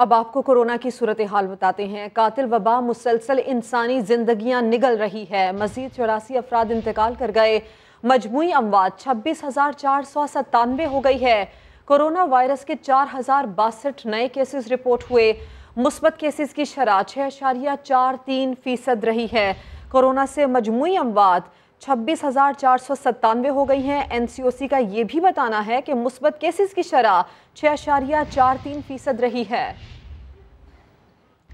अब आपको कोरोना की सूरत हाल बताते हैं कातिल वबा मुसलसल इंसानी जिंदगियां निगल रही है मजीद चौरासी अफराद इंतकाल कर गए मजमू अमवात छब्बीस हज़ार चार सौ सत्तानवे हो गई है कोरोना वायरस के चार हज़ार बासठ नए केसेस रिपोर्ट हुए मुस्बत केसेस की शराह छः अशारिया चार तीन फीसद रही है कोरोना से मजमू अमवात छब्बीस हज़ार सत्तानवे हो गई हैं एनसीओसी का ये भी बताना है कि मुस्बत केसेस की शरह छः अशारिया चार तीन फीसद रही है